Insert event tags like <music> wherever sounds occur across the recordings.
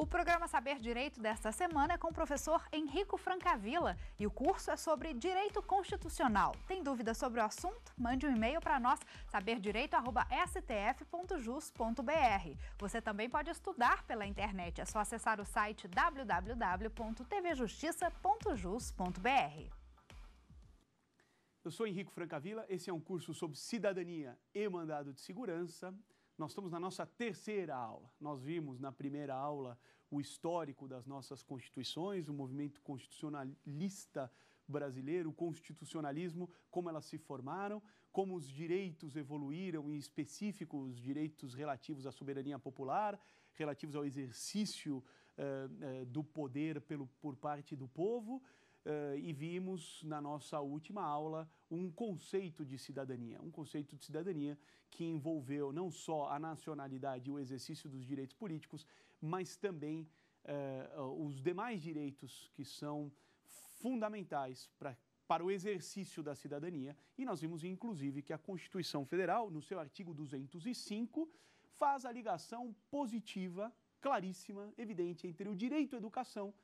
O programa Saber Direito desta semana é com o professor Henrico Francavila e o curso é sobre direito constitucional. Tem dúvidas sobre o assunto? Mande um e-mail para nós, saberdireito.stf.jus.br. Você também pode estudar pela internet, é só acessar o site www.tvjustiça.jus.br. Eu sou Henrico Francavila, esse é um curso sobre cidadania e mandado de segurança. Nós estamos na nossa terceira aula. Nós vimos na primeira aula o histórico das nossas constituições, o movimento constitucionalista brasileiro, o constitucionalismo, como elas se formaram, como os direitos evoluíram, em específico os direitos relativos à soberania popular, relativos ao exercício eh, eh, do poder pelo, por parte do povo. Uh, e vimos na nossa última aula um conceito de cidadania, um conceito de cidadania que envolveu não só a nacionalidade e o exercício dos direitos políticos, mas também uh, os demais direitos que são fundamentais para para o exercício da cidadania. E nós vimos, inclusive, que a Constituição Federal, no seu artigo 205, faz a ligação positiva, claríssima, evidente entre o direito à educação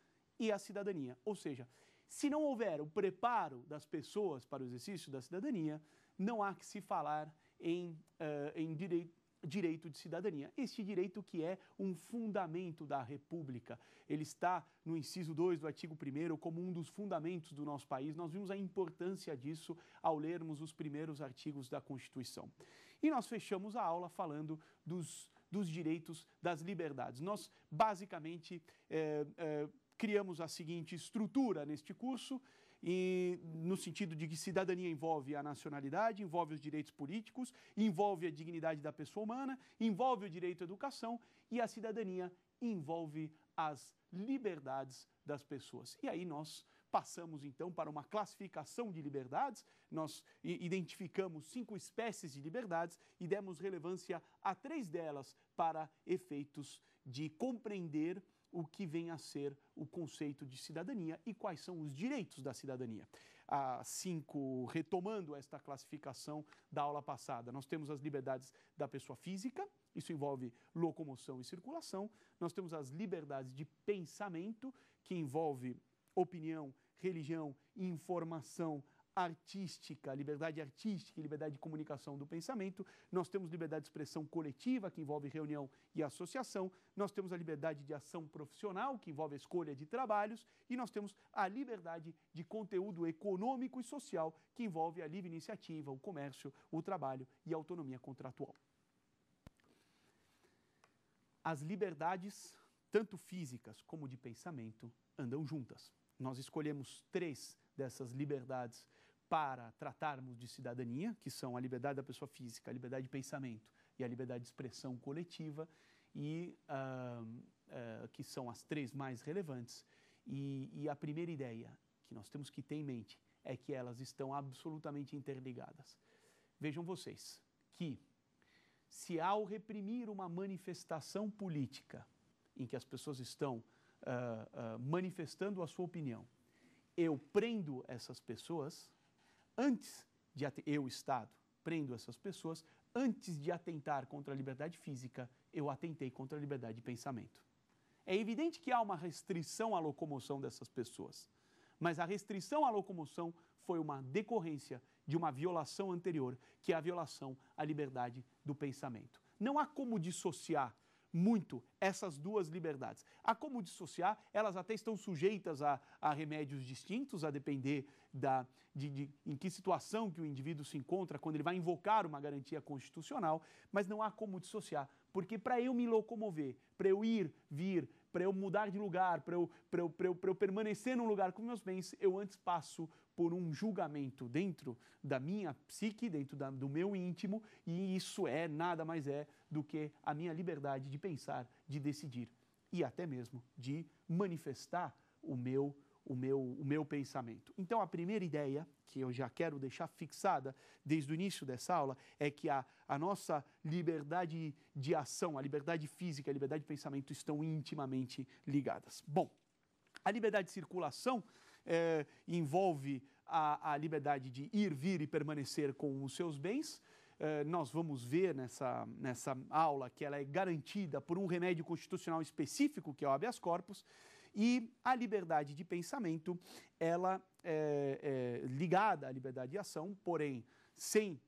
e a cidadania. Ou seja, se não houver o preparo das pessoas para o exercício da cidadania, não há que se falar em, uh, em direito, direito de cidadania. Este direito que é um fundamento da República. Ele está no inciso 2 do artigo 1 como um dos fundamentos do nosso país. Nós vimos a importância disso ao lermos os primeiros artigos da Constituição. E nós fechamos a aula falando dos, dos direitos das liberdades. Nós, basicamente, é, é, criamos a seguinte estrutura neste curso, e, no sentido de que cidadania envolve a nacionalidade, envolve os direitos políticos, envolve a dignidade da pessoa humana, envolve o direito à educação e a cidadania envolve as liberdades das pessoas. E aí nós passamos então para uma classificação de liberdades, nós identificamos cinco espécies de liberdades e demos relevância a três delas para efeitos de compreender o que vem a ser o conceito de cidadania e quais são os direitos da cidadania. A cinco, retomando esta classificação da aula passada, nós temos as liberdades da pessoa física, isso envolve locomoção e circulação, nós temos as liberdades de pensamento, que envolve opinião, religião, informação, artística, liberdade artística e liberdade de comunicação do pensamento, nós temos liberdade de expressão coletiva, que envolve reunião e associação, nós temos a liberdade de ação profissional, que envolve a escolha de trabalhos, e nós temos a liberdade de conteúdo econômico e social, que envolve a livre iniciativa, o comércio, o trabalho e a autonomia contratual. As liberdades, tanto físicas como de pensamento, andam juntas. Nós escolhemos três dessas liberdades para tratarmos de cidadania, que são a liberdade da pessoa física, a liberdade de pensamento e a liberdade de expressão coletiva, e uh, uh, que são as três mais relevantes. E, e a primeira ideia que nós temos que ter em mente é que elas estão absolutamente interligadas. Vejam vocês que, se ao reprimir uma manifestação política em que as pessoas estão uh, manifestando a sua opinião, eu prendo essas pessoas, antes de eu, Estado, prendo essas pessoas, antes de atentar contra a liberdade física, eu atentei contra a liberdade de pensamento. É evidente que há uma restrição à locomoção dessas pessoas, mas a restrição à locomoção foi uma decorrência de uma violação anterior, que é a violação à liberdade do pensamento. Não há como dissociar muito essas duas liberdades. Há como dissociar, elas até estão sujeitas a, a remédios distintos, a depender da, de, de, em que situação que o indivíduo se encontra quando ele vai invocar uma garantia constitucional, mas não há como dissociar, porque para eu me locomover, para eu ir, vir, para eu mudar de lugar, para eu, eu, eu, eu permanecer num lugar com meus bens, eu antes passo por um julgamento dentro da minha psique, dentro da, do meu íntimo, e isso é, nada mais é do que a minha liberdade de pensar, de decidir e até mesmo de manifestar o meu o meu, o meu pensamento. Então, a primeira ideia, que eu já quero deixar fixada desde o início dessa aula, é que a, a nossa liberdade de ação, a liberdade física, a liberdade de pensamento estão intimamente ligadas. Bom, a liberdade de circulação é, envolve a, a liberdade de ir, vir e permanecer com os seus bens, eh, nós vamos ver nessa, nessa aula que ela é garantida por um remédio constitucional específico, que é o habeas corpus, e a liberdade de pensamento, ela é, é ligada à liberdade de ação, porém, sem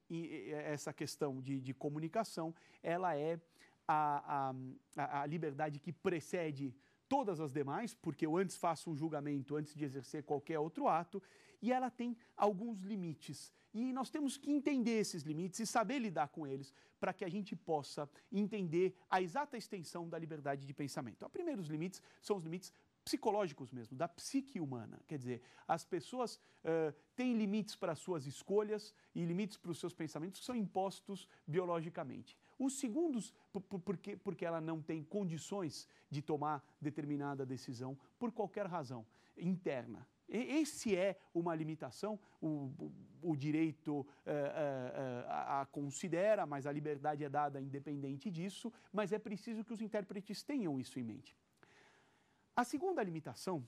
essa questão de, de comunicação, ela é a, a, a liberdade que precede todas as demais, porque eu antes faço um julgamento antes de exercer qualquer outro ato, e ela tem alguns limites. E nós temos que entender esses limites e saber lidar com eles para que a gente possa entender a exata extensão da liberdade de pensamento. Então, primeiro, os limites são os limites psicológicos mesmo, da psique humana. Quer dizer, as pessoas uh, têm limites para suas escolhas e limites para os seus pensamentos que são impostos biologicamente. Os segundos, porque, porque ela não tem condições de tomar determinada decisão por qualquer razão interna. Esse é uma limitação, o, o, o direito é, é, a, a, considera, mas a liberdade é dada independente disso, mas é preciso que os intérpretes tenham isso em mente. A segunda limitação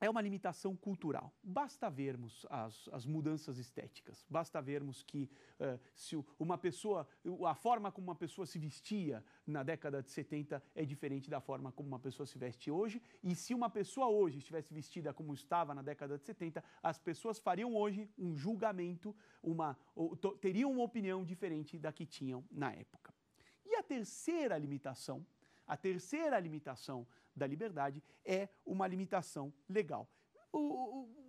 é uma limitação cultural. Basta vermos as, as mudanças estéticas, basta vermos que uh, se uma pessoa, a forma como uma pessoa se vestia na década de 70 é diferente da forma como uma pessoa se veste hoje, e se uma pessoa hoje estivesse vestida como estava na década de 70, as pessoas fariam hoje um julgamento, uma, teriam uma opinião diferente da que tinham na época. E a terceira limitação, a terceira limitação da liberdade é uma limitação legal. O,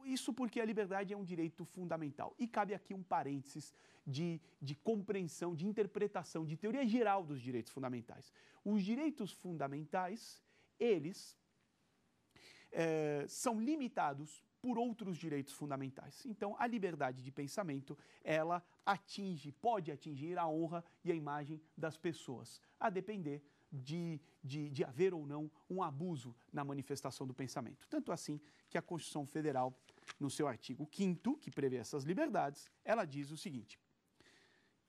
o, isso porque a liberdade é um direito fundamental. E cabe aqui um parênteses de, de compreensão, de interpretação, de teoria geral dos direitos fundamentais. Os direitos fundamentais, eles é, são limitados por outros direitos fundamentais. Então, a liberdade de pensamento, ela atinge, pode atingir a honra e a imagem das pessoas, a depender de, de, de haver ou não um abuso na manifestação do pensamento. Tanto assim que a Constituição Federal, no seu artigo 5, que prevê essas liberdades, ela diz o seguinte: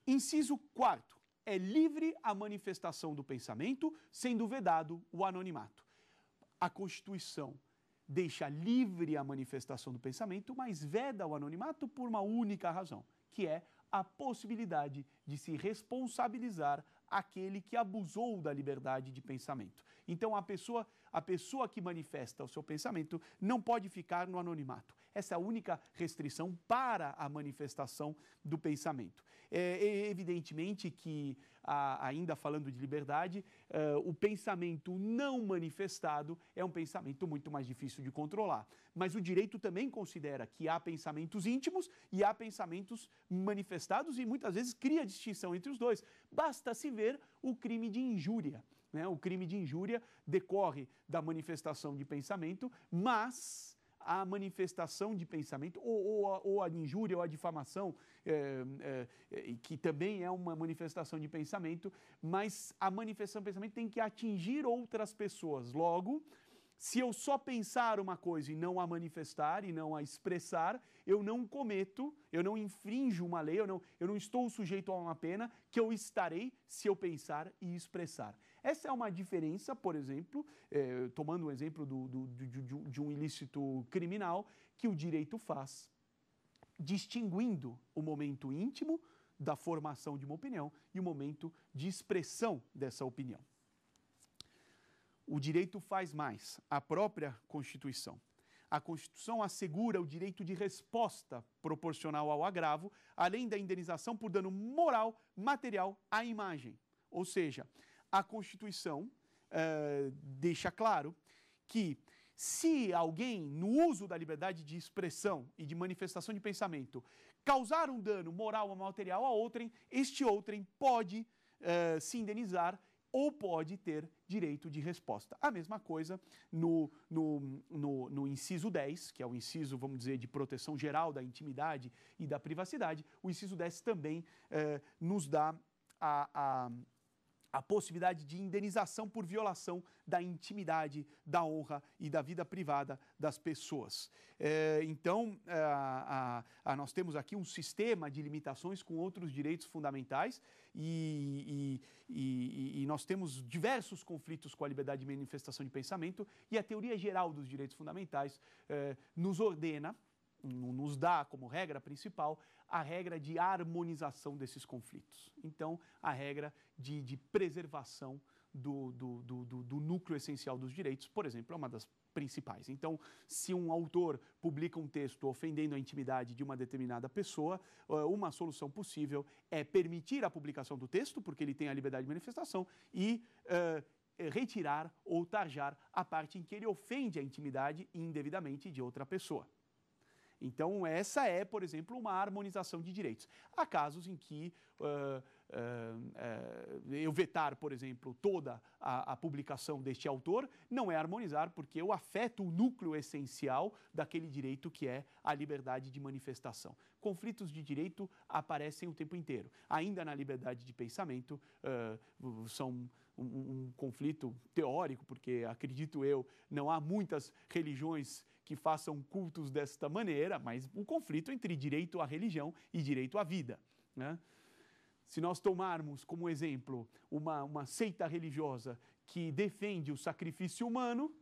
inciso 4 é livre a manifestação do pensamento, sendo vedado o anonimato. A Constituição deixa livre a manifestação do pensamento, mas veda o anonimato por uma única razão, que é a possibilidade de se responsabilizar aquele que abusou da liberdade de pensamento. Então a pessoa, a pessoa que manifesta o seu pensamento não pode ficar no anonimato essa é a única restrição para a manifestação do pensamento. É, é evidentemente que, a, ainda falando de liberdade, uh, o pensamento não manifestado é um pensamento muito mais difícil de controlar. Mas o direito também considera que há pensamentos íntimos e há pensamentos manifestados e muitas vezes cria distinção entre os dois. Basta se ver o crime de injúria. Né? O crime de injúria decorre da manifestação de pensamento, mas a manifestação de pensamento, ou, ou, a, ou a injúria ou a difamação, é, é, que também é uma manifestação de pensamento, mas a manifestação de pensamento tem que atingir outras pessoas. Logo, se eu só pensar uma coisa e não a manifestar e não a expressar, eu não cometo, eu não infrinjo uma lei, eu não, eu não estou sujeito a uma pena que eu estarei se eu pensar e expressar. Essa é uma diferença, por exemplo, eh, tomando o um exemplo do, do, do, de um ilícito criminal, que o direito faz, distinguindo o momento íntimo da formação de uma opinião e o momento de expressão dessa opinião. O direito faz mais, a própria Constituição. A Constituição assegura o direito de resposta proporcional ao agravo, além da indenização por dano moral, material à imagem. Ou seja, a Constituição uh, deixa claro que se alguém, no uso da liberdade de expressão e de manifestação de pensamento, causar um dano moral ou material a outrem, este outrem pode uh, se indenizar ou pode ter direito de resposta. A mesma coisa no, no, no, no, inciso 10, que é o inciso, vamos dizer, de proteção geral da intimidade e da privacidade, o inciso 10 também eh, nos dá a, a, a possibilidade de indenização por violação da intimidade, da honra e da vida privada das pessoas. É, então, é, a, a, nós temos aqui um sistema de limitações com outros direitos fundamentais e, e, e, e, nós temos diversos conflitos com a liberdade de manifestação de pensamento e a teoria geral dos direitos fundamentais é, nos ordena, nos dá como regra principal a regra de harmonização desses conflitos. Então, a regra de, de preservação do, do, do, do, núcleo essencial dos direitos, por exemplo, é uma das principais. Então, se um autor publica um texto ofendendo a intimidade de uma determinada pessoa, eh, uma solução possível é permitir a publicação do texto, porque ele tem a liberdade de manifestação, e uh, retirar ou tarjar a parte em que ele ofende a intimidade indevidamente de outra pessoa. Então, essa é, por exemplo, uma harmonização de direitos. Há casos em que uh, uh, uh, eu vetar, por exemplo, toda a, a, publicação deste autor não é harmonizar, porque eu afeto o núcleo essencial daquele direito que é a liberdade de manifestação. Conflitos de direito aparecem o tempo inteiro. Ainda na liberdade de pensamento, ah, são um, um conflito teórico, porque acredito eu, não há muitas religiões que façam cultos desta maneira, mas o um conflito entre direito à religião e direito à vida. Né? Se nós tomarmos como exemplo uma, uma seita religiosa que defende o sacrifício humano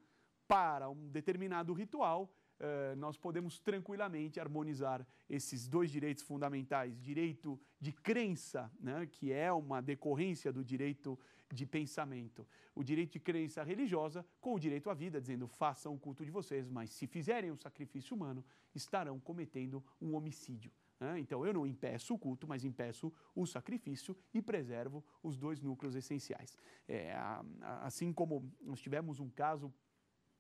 para um determinado ritual, eh, nós podemos tranquilamente harmonizar esses dois direitos fundamentais: direito de crença, né, que é uma decorrência do direito de pensamento, o direito de crença religiosa com o direito à vida, dizendo façam o culto de vocês, mas se fizerem o um sacrifício humano, estarão cometendo um homicídio. Né? Então, eu não impeço o culto, mas impeço o sacrifício e preservo os dois núcleos essenciais. É, assim como nós tivemos um caso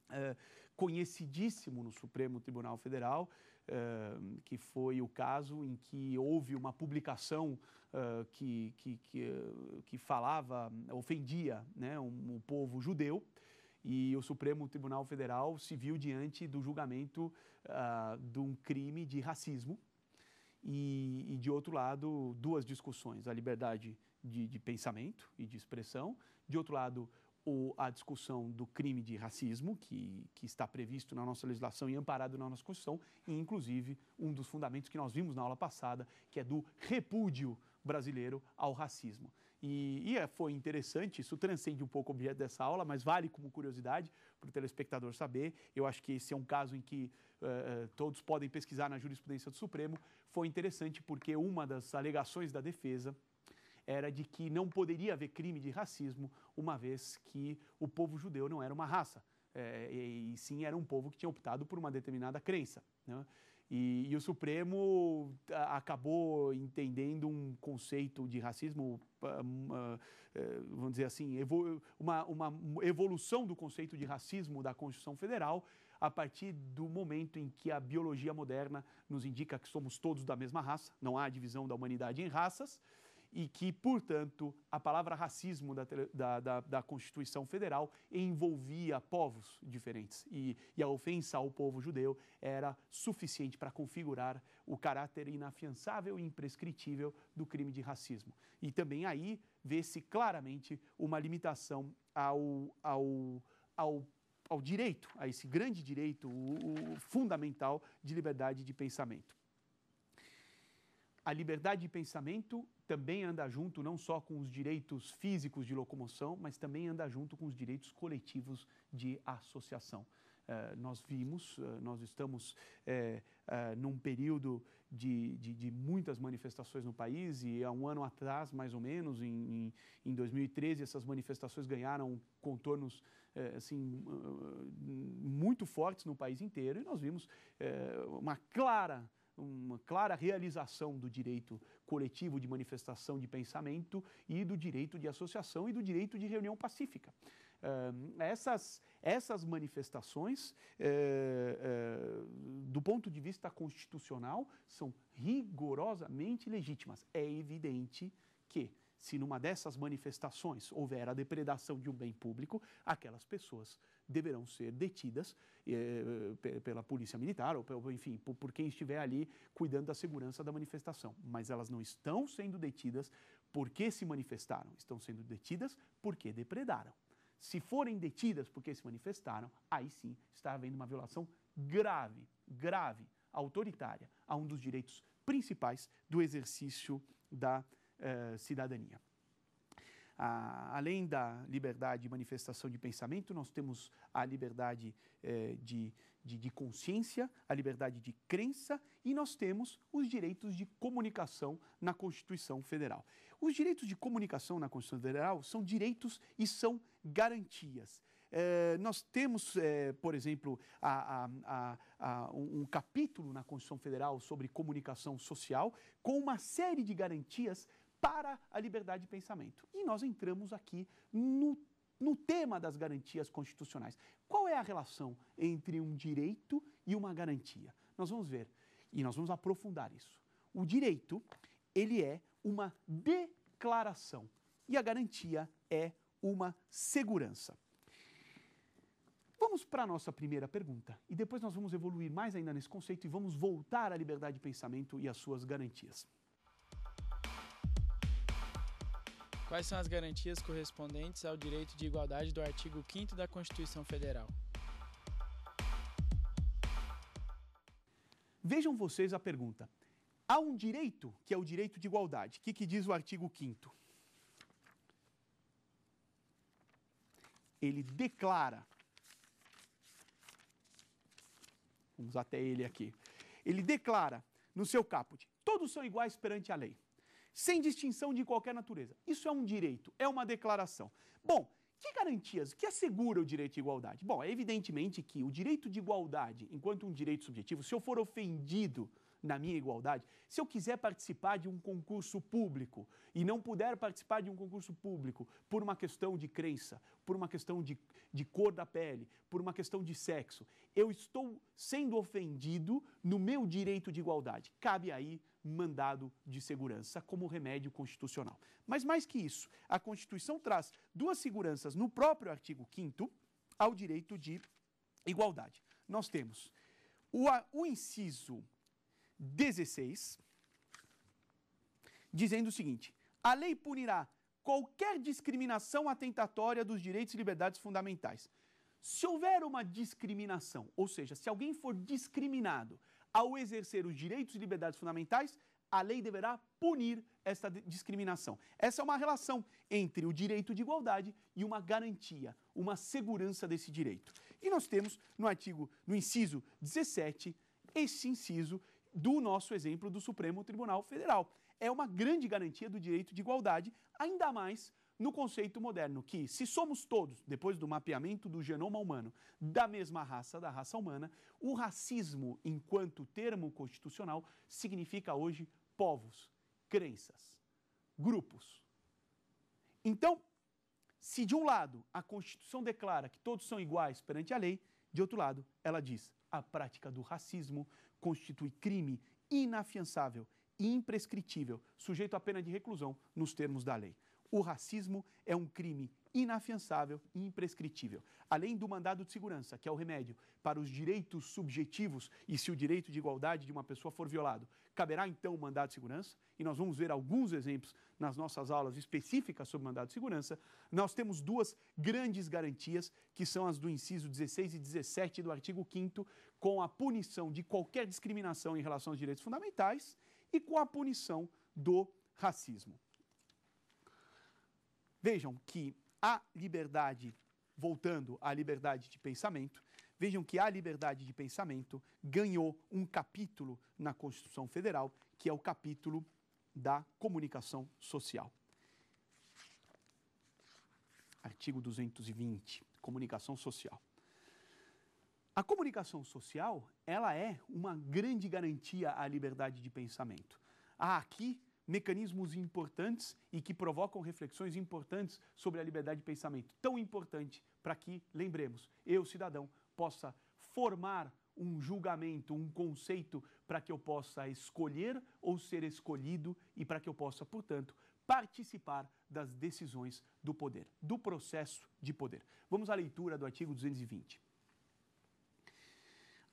é, conhecidíssimo no Supremo Tribunal Federal, uh, que foi o caso em que houve uma publicação uh, que, que, que, que, falava, ofendia né, um, o povo judeu. E o Supremo Tribunal Federal se viu diante do julgamento de um crime de racismo. E, e, de outro lado, duas discussões: a liberdade de, de pensamento e de expressão, de outro lado, o, a discussão do crime de racismo, que, que está previsto na nossa legislação e amparado na nossa Constituição, e inclusive um dos fundamentos que nós vimos na aula passada, que é do repúdio brasileiro ao racismo. E, e é, foi interessante, isso transcende um pouco o objeto dessa aula, mas vale como curiosidade para o telespectador saber. Eu acho que esse é um caso em que uh, todos podem pesquisar na jurisprudência do Supremo. Foi interessante porque uma das alegações da defesa era de que não poderia haver crime de racismo, uma vez que o povo judeu não era uma raça, é, e, e, sim era um povo que tinha optado por uma determinada crença. Né? E, e, o Supremo ah, acabou entendendo um conceito de racismo, ah, ah, eh, vamos dizer assim, uma, uma evolução do conceito de racismo da Constituição Federal, a partir do momento em que a biologia moderna nos indica que somos todos da mesma raça, não há divisão da humanidade em raças e que, portanto, a palavra racismo da, da, da, da Constituição Federal envolvia povos diferentes e, e, a ofensa ao povo judeu era suficiente para configurar o caráter inafiançável e imprescritível do crime de racismo. E também aí vê-se claramente uma limitação ao, ao, ao ao direito, a esse grande direito o, o fundamental de liberdade de pensamento. A liberdade de pensamento também anda junto não só com os direitos físicos de locomoção, mas também anda junto com os direitos coletivos de associação. Uh, nós vimos, uh, nós estamos uh, num período de, de, de, muitas manifestações no país e há um ano atrás, mais ou menos, em, em 2013, essas manifestações ganharam contornos assim, muito fortes no país inteiro e nós vimos uma clara uma clara realização do direito coletivo de manifestação de pensamento e do direito de associação e do direito de reunião pacífica. Uh, essas, essas manifestações, uh, uh, do ponto de vista constitucional, são rigorosamente legítimas. É evidente que, se numa dessas manifestações houver a depredação de um bem público, aquelas pessoas deverão ser detidas eh, pela polícia militar ou, pelo, enfim, por, por quem estiver ali cuidando da segurança da manifestação. Mas elas não estão sendo detidas porque se manifestaram, estão sendo detidas porque depredaram. Se forem detidas porque se manifestaram, aí sim está havendo uma violação grave, grave, autoritária a um dos direitos principais do exercício da eh, cidadania além da liberdade de manifestação de pensamento, nós temos a liberdade eh, de, de, de consciência, a liberdade de crença e nós temos os direitos de comunicação na Constituição Federal. Os direitos de comunicação na Constituição Federal são direitos e são garantias. É, nós temos, é, por exemplo, a, a, a, um, um, capítulo na Constituição Federal sobre comunicação social, com uma série de garantias para a liberdade de pensamento. E nós entramos aqui no, no tema das garantias constitucionais. Qual é a relação entre um direito e uma garantia? Nós vamos ver e nós vamos aprofundar isso. O direito, ele é uma declaração e a garantia é uma segurança. Vamos para a nossa primeira pergunta e depois nós vamos evoluir mais ainda nesse conceito e vamos voltar à liberdade de pensamento e às suas garantias. Quais são as garantias correspondentes ao direito de igualdade do artigo 5 da Constituição Federal? Vejam vocês a pergunta. Há um direito que é o direito de igualdade. O que, que diz o artigo 5? Ele declara. Vamos até ele aqui. Ele declara no seu caput: todos são iguais perante a lei sem distinção de qualquer natureza. Isso é um direito, é uma declaração. Bom, que garantias, que assegura o direito de igualdade? Bom, é evidentemente que o direito de igualdade, enquanto um direito subjetivo, se eu for ofendido na minha igualdade, se eu quiser participar de um concurso público e não puder participar de um concurso público por uma questão de crença, por uma questão de, de cor da pele, por uma questão de sexo, eu estou sendo ofendido no meu direito de igualdade. Cabe aí mandado de segurança como remédio constitucional. Mas mais que isso, a Constituição traz duas seguranças no próprio artigo 5 ao direito de igualdade. Nós temos o, o inciso 16 dizendo o seguinte: a lei punirá qualquer discriminação atentatória dos direitos e liberdades fundamentais. Se houver uma discriminação, ou seja, se alguém for discriminado ao exercer os direitos e liberdades fundamentais, a lei deverá punir esta discriminação. Essa é uma relação entre o direito de igualdade e uma garantia, uma segurança desse direito. E nós temos no artigo, no inciso 17, esse inciso do nosso exemplo do Supremo Tribunal Federal. É uma grande garantia do direito de igualdade, ainda mais no conceito moderno que, se somos todos, depois do mapeamento do genoma humano, da mesma raça, da raça humana, o racismo, enquanto termo constitucional, significa hoje povos, crenças, grupos. Então, se de um lado a Constituição declara que todos são iguais perante a lei, de outro lado ela diz a prática do racismo constitui crime inafiançável e imprescritível, sujeito à pena de reclusão nos termos da lei. O racismo é um crime inafiançável e imprescritível. Além do mandado de segurança, que é o remédio para os direitos subjetivos e se o direito de igualdade de uma pessoa for violado, caberá então o mandado de segurança, e nós vamos ver alguns exemplos nas nossas aulas específicas sobre mandado de segurança. Nós temos duas grandes garantias, que são as do inciso 16 e 17 do artigo 5 com a punição de qualquer discriminação em relação aos direitos fundamentais e com a punição do racismo. Vejam que a liberdade, voltando à liberdade de pensamento, vejam que a liberdade de pensamento ganhou um capítulo na Constituição Federal, que é o capítulo da comunicação social. Artigo 220, comunicação social. A comunicação social, ela é uma grande garantia à liberdade de pensamento. Há aqui mecanismos importantes e que provocam reflexões importantes sobre a liberdade de pensamento, tão importante para que, lembremos, eu, cidadão, possa formar um julgamento, um conceito para que eu possa escolher ou ser escolhido e para que eu possa, portanto, participar das decisões do poder, do processo de poder. Vamos à leitura do artigo 220.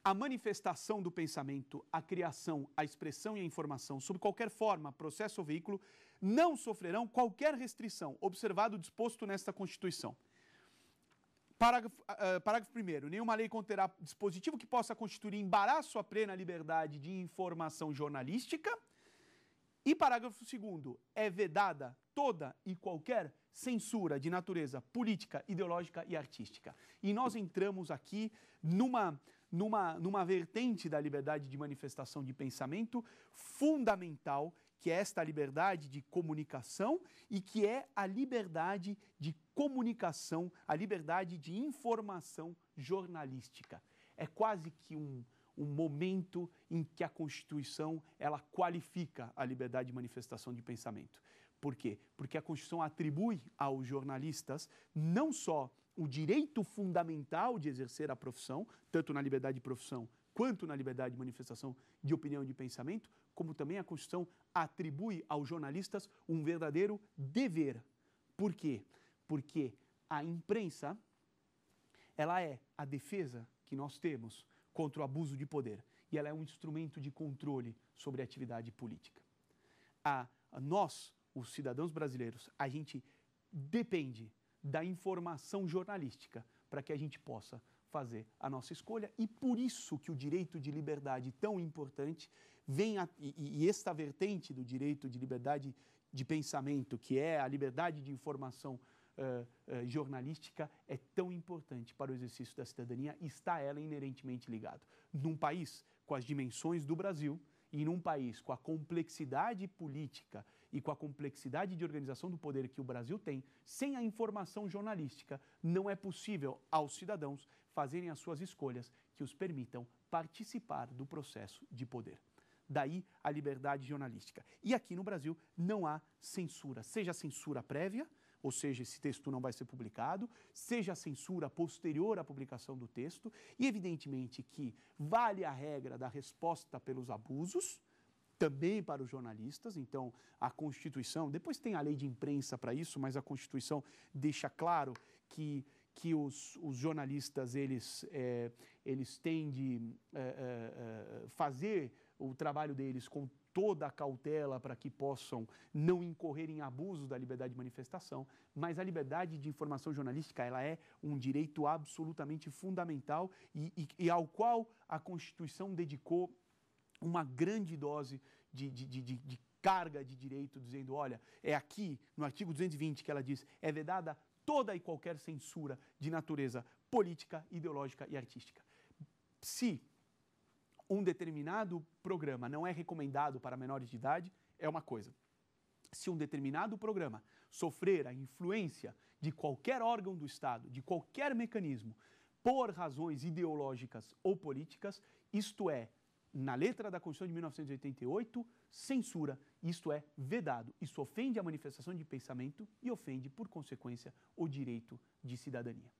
A manifestação do pensamento, a criação, a expressão e a informação, sob qualquer forma, processo ou veículo, não sofrerão qualquer restrição, observado o disposto nesta Constituição. Parágrafo, uh, parágrafo 1. Nenhuma lei conterá dispositivo que possa constituir embaraço à plena liberdade de informação jornalística. E parágrafo 2. É vedada toda e qualquer censura de natureza política, ideológica e artística. E nós entramos aqui numa numa, numa vertente da liberdade de manifestação de pensamento fundamental, que é esta liberdade de comunicação e que é a liberdade de comunicação, a liberdade de informação jornalística. É quase que um, um momento em que a Constituição ela qualifica a liberdade de manifestação de pensamento. Por quê? Porque a Constituição atribui aos jornalistas não só o direito fundamental de exercer a profissão, tanto na liberdade de profissão quanto na liberdade de manifestação de opinião e de pensamento, como também a Constituição atribui aos jornalistas um verdadeiro dever. Por quê? Porque a imprensa ela é a defesa que nós temos contra o abuso de poder e ela é um instrumento de controle sobre a atividade política. A, a nós, os cidadãos brasileiros, a gente depende da informação jornalística para que a gente possa fazer a nossa escolha e por isso que o direito de liberdade tão importante vem a, e, e esta vertente do direito de liberdade de pensamento que é a liberdade de informação Uh, uh, jornalística é tão importante para o exercício da cidadania, está ela inerentemente ligada. Num país com as dimensões do Brasil e num país com a complexidade política e com a complexidade de organização do poder que o Brasil tem, sem a informação jornalística, não é possível aos cidadãos fazerem as suas escolhas que os permitam participar do processo de poder. Daí a liberdade jornalística. E aqui no Brasil não há censura, seja censura prévia, ou seja, esse texto não vai ser publicado, seja censura posterior à publicação do texto, e evidentemente que vale a regra da resposta pelos abusos, também para os jornalistas. Então, a Constituição, depois tem a lei de imprensa para isso, mas a Constituição deixa claro que, que os, os jornalistas eles, é, eles têm de é, é, é, fazer o trabalho deles com toda a cautela para que possam não incorrer em abuso da liberdade de manifestação, mas a liberdade de informação jornalística ela é um direito absolutamente fundamental e, e, e ao qual a Constituição dedicou uma grande dose de, de, de, de carga de direito, dizendo: olha, é aqui, no artigo 220, que ela diz, é vedada toda e qualquer censura de natureza política, ideológica e artística. Se um determinado programa não é recomendado para menores de idade, é uma coisa. Se um determinado programa sofrer a influência de qualquer órgão do Estado, de qualquer mecanismo, por razões ideológicas ou políticas, isto é, na letra da Constituição de 1988, censura, isto é, vedado. Isso ofende a manifestação de pensamento e ofende, por consequência, o direito de cidadania.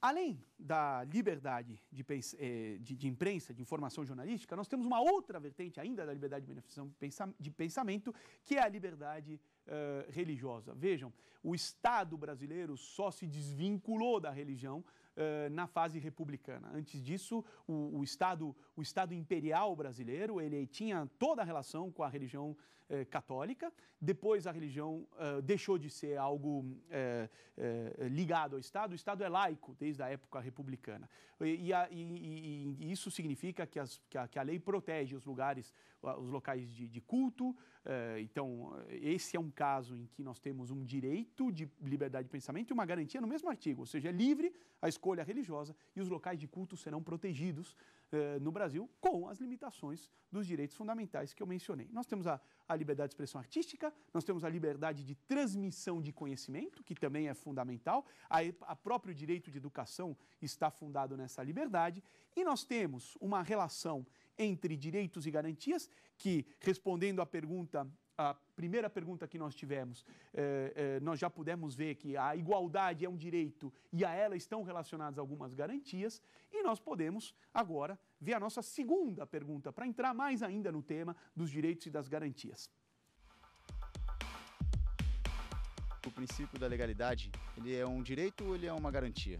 Além da liberdade de, eh, de, de, imprensa, de informação jornalística, nós temos uma outra vertente ainda da liberdade de manifestação de pensamento, que é a liberdade uh, religiosa. Vejam, o Estado brasileiro só se desvinculou da religião eh, na fase republicana. Antes disso, o, o, Estado, o Estado imperial brasileiro, ele tinha toda a relação com a religião eh, católica, depois a religião eh, deixou de ser algo eh, ligado ao Estado, o Estado é laico desde a época republicana. E, e, e, e isso significa que, as, que, a, que, a, lei protege os lugares, os locais de, de culto. então, esse é um caso em que nós temos um direito de liberdade de pensamento e uma garantia no mesmo artigo, ou seja, é livre a escolha religiosa e os locais de culto serão protegidos eh, no Brasil, com as limitações dos direitos fundamentais que eu mencionei. Nós temos a, a liberdade de expressão artística, nós temos a liberdade de transmissão de conhecimento, que também é fundamental, a, a próprio direito de educação está fundado nessa liberdade, e nós temos uma relação entre direitos e garantias que, respondendo à pergunta a primeira pergunta que nós tivemos, é, é, nós já pudemos ver que a igualdade é um direito e a ela estão relacionadas algumas garantias, e nós podemos agora ver a nossa segunda pergunta, para entrar mais ainda no tema dos direitos e das garantias. O princípio da legalidade, ele é um direito ou ele é uma garantia?